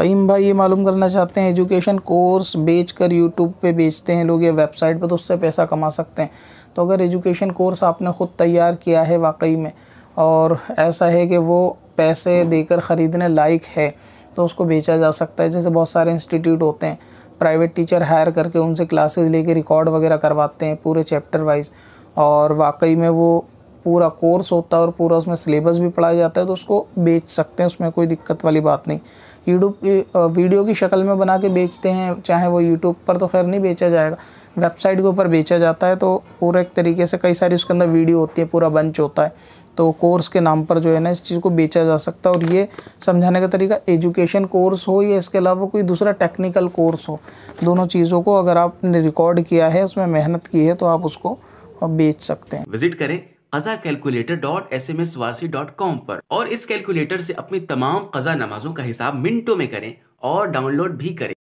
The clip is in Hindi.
फ़हीम भाई ये मालूम करना चाहते हैं एजुकेशन कोर्स बेच कर यूट्यूब पर बेचते हैं लोग या वेबसाइट पर तो उससे पैसा कमा सकते हैं तो अगर एजुकेशन कोर्स आपने ख़ुद तैयार किया है वाकई में और ऐसा है कि वो पैसे देकर ख़रीदने लायक है तो उसको बेचा जा सकता है जैसे बहुत सारे इंस्टीट्यूट होते हैं प्राइवेट टीचर हायर करके उनसे क्लासेस लेके रिकॉर्ड वगैरह करवाते हैं पूरे चैप्टर वाइज और वाकई में वो पूरा कोर्स होता है और पूरा उसमें सिलेबस भी पढ़ाया जाता है तो उसको बेच सकते हैं उसमें कोई दिक्कत वाली बात नहीं यूट्यूब की वीडियो की शक्ल में बना के बेचते हैं चाहे वो यूट्यूब पर तो खैर नहीं बेचा जाएगा वेबसाइट के ऊपर बेचा जाता है तो पूरा एक तरीके से कई सारी उसके अंदर वीडियो होती है पूरा बंच होता है तो कोर्स के नाम पर जो है ना इस चीज़ को बेचा जा सकता है और ये समझाने का तरीका एजुकेशन कोर्स हो या इसके अलावा कोई दूसरा टेक्निकल कोर्स हो दोनों चीज़ों को अगर आपने रिकॉर्ड किया है उसमें मेहनत की है तो आप उसको बेच सकते हैं विजिट करें कज़ा calculator dot S M S Warsi dot com पर और इस कैलकुलेटर से अपनी तमाम कज़ा नमाजों का हिसाब मिनटों में करें और डाउनलोड भी करें